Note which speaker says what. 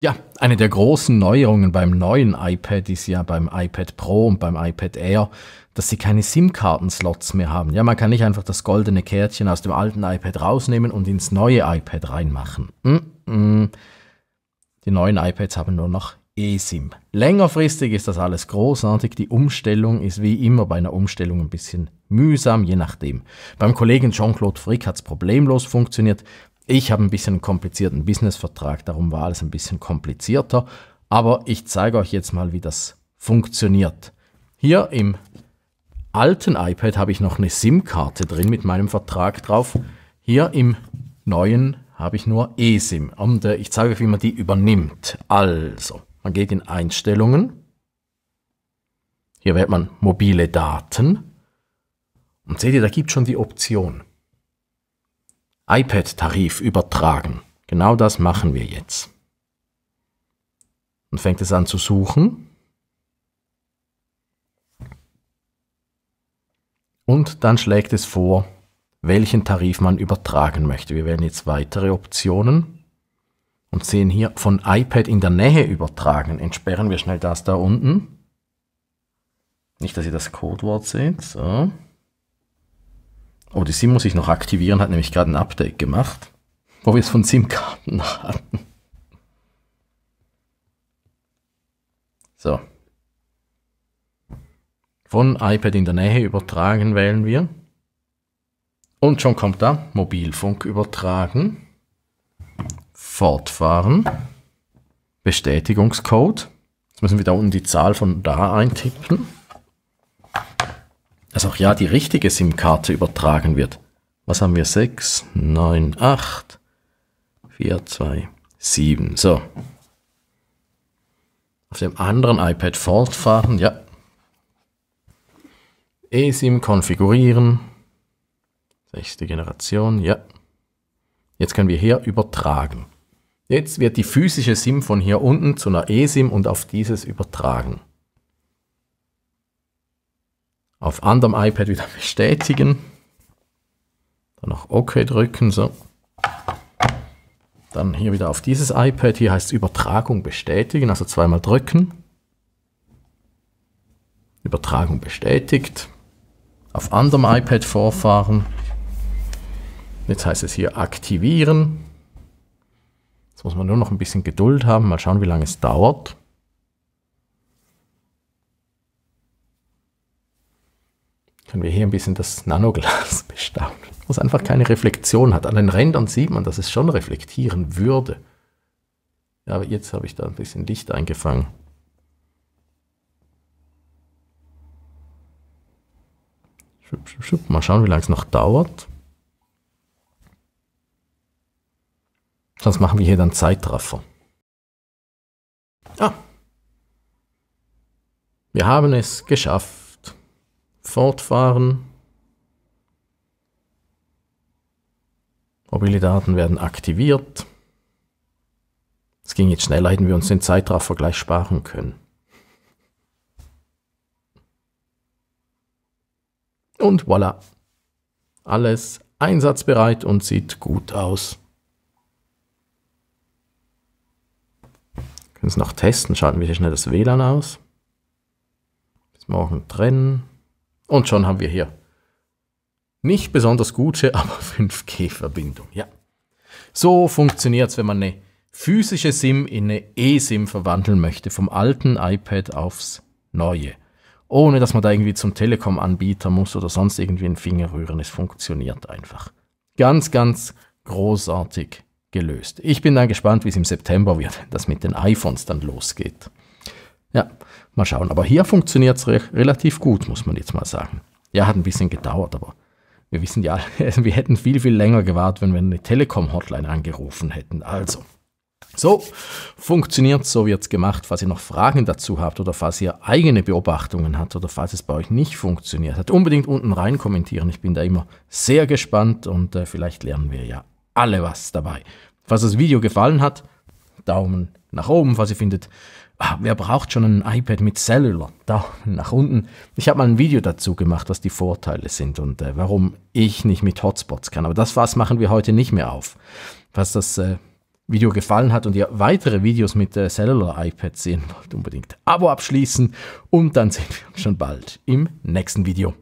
Speaker 1: Ja, eine der großen Neuerungen beim neuen iPad ist ja beim iPad Pro und beim iPad Air, dass sie keine SIM-Karten-Slots mehr haben. Ja, man kann nicht einfach das goldene Kärtchen aus dem alten iPad rausnehmen und ins neue iPad reinmachen. Mm -mm. Die neuen iPads haben nur noch eSIM. Längerfristig ist das alles großartig. Die Umstellung ist wie immer bei einer Umstellung ein bisschen mühsam, je nachdem. Beim Kollegen Jean-Claude Frick hat es problemlos funktioniert. Ich habe ein bisschen einen komplizierten Businessvertrag, darum war alles ein bisschen komplizierter. Aber ich zeige euch jetzt mal, wie das funktioniert. Hier im alten iPad habe ich noch eine SIM-Karte drin mit meinem Vertrag drauf. Hier im neuen habe ich nur eSIM. Und äh, ich zeige euch, wie man die übernimmt. Also, man geht in Einstellungen. Hier wählt man mobile Daten. Und seht ihr, da gibt es schon die Option iPad-Tarif übertragen. Genau das machen wir jetzt. Und fängt es an zu suchen. Und dann schlägt es vor, welchen Tarif man übertragen möchte. Wir wählen jetzt weitere Optionen und sehen hier von iPad in der Nähe übertragen. Entsperren wir schnell das da unten. Nicht, dass ihr das Codewort seht. So. Oh, die SIM muss ich noch aktivieren, hat nämlich gerade ein Update gemacht, wo wir es von SIM-Karten hatten. So. Von iPad in der Nähe übertragen wählen wir. Und schon kommt da Mobilfunk übertragen. Fortfahren. Bestätigungscode. Jetzt müssen wir da unten die Zahl von da eintippen dass auch ja die richtige SIM-Karte übertragen wird. Was haben wir? 6, 9, 8, 4, 2, 7. So. Auf dem anderen iPad fortfahren, ja. eSIM konfigurieren. Sechste Generation, ja. Jetzt können wir hier übertragen. Jetzt wird die physische SIM von hier unten zu einer eSIM und auf dieses übertragen auf anderem iPad wieder bestätigen. Dann noch OK drücken, so. Dann hier wieder auf dieses iPad, hier heißt es Übertragung bestätigen, also zweimal drücken. Übertragung bestätigt. Auf anderem iPad vorfahren. Jetzt heißt es hier aktivieren. Jetzt muss man nur noch ein bisschen Geduld haben, mal schauen, wie lange es dauert. Wenn wir hier ein bisschen das Nanoglas bestaunen, was einfach keine Reflexion hat. An den Rändern sieht man, dass es schon reflektieren würde. Ja, aber jetzt habe ich da ein bisschen Licht eingefangen. Schub, schub, schub. Mal schauen, wie lange es noch dauert. Sonst machen wir hier dann Zeitraffer. Ah. Wir haben es geschafft fortfahren. Mobilitäten werden aktiviert. Es ging jetzt schneller, hätten wir uns den Zeitraffer gleich sparen können. Und voilà. Alles einsatzbereit und sieht gut aus. Können es noch testen, schalten wir hier schnell das WLAN aus. Bis morgen trennen. Und schon haben wir hier nicht besonders gute, aber 5G-Verbindung. Ja. So funktioniert es, wenn man eine physische SIM in eine eSIM verwandeln möchte, vom alten iPad aufs neue. Ohne dass man da irgendwie zum Telekom-Anbieter muss oder sonst irgendwie einen Finger rühren. Es funktioniert einfach. Ganz, ganz großartig gelöst. Ich bin dann gespannt, wie es im September wird, das mit den iPhones dann losgeht. Ja, mal schauen. Aber hier funktioniert es re relativ gut, muss man jetzt mal sagen. Ja, hat ein bisschen gedauert, aber wir wissen ja, wir hätten viel, viel länger gewartet, wenn wir eine Telekom-Hotline angerufen hätten. Also, so funktioniert es, so wird es gemacht. Falls ihr noch Fragen dazu habt oder falls ihr eigene Beobachtungen habt oder falls es bei euch nicht funktioniert hat, unbedingt unten rein kommentieren. Ich bin da immer sehr gespannt und äh, vielleicht lernen wir ja alle was dabei. Falls das Video gefallen hat, Daumen nach oben, falls ihr findet, Ah, wer braucht schon ein iPad mit Cellular? Da, nach unten. Ich habe mal ein Video dazu gemacht, was die Vorteile sind und äh, warum ich nicht mit Hotspots kann. Aber das Fass machen wir heute nicht mehr auf. Was das äh, Video gefallen hat und ihr weitere Videos mit äh, Cellular iPads sehen wollt, unbedingt Abo abschließen und dann sehen wir uns schon bald im nächsten Video.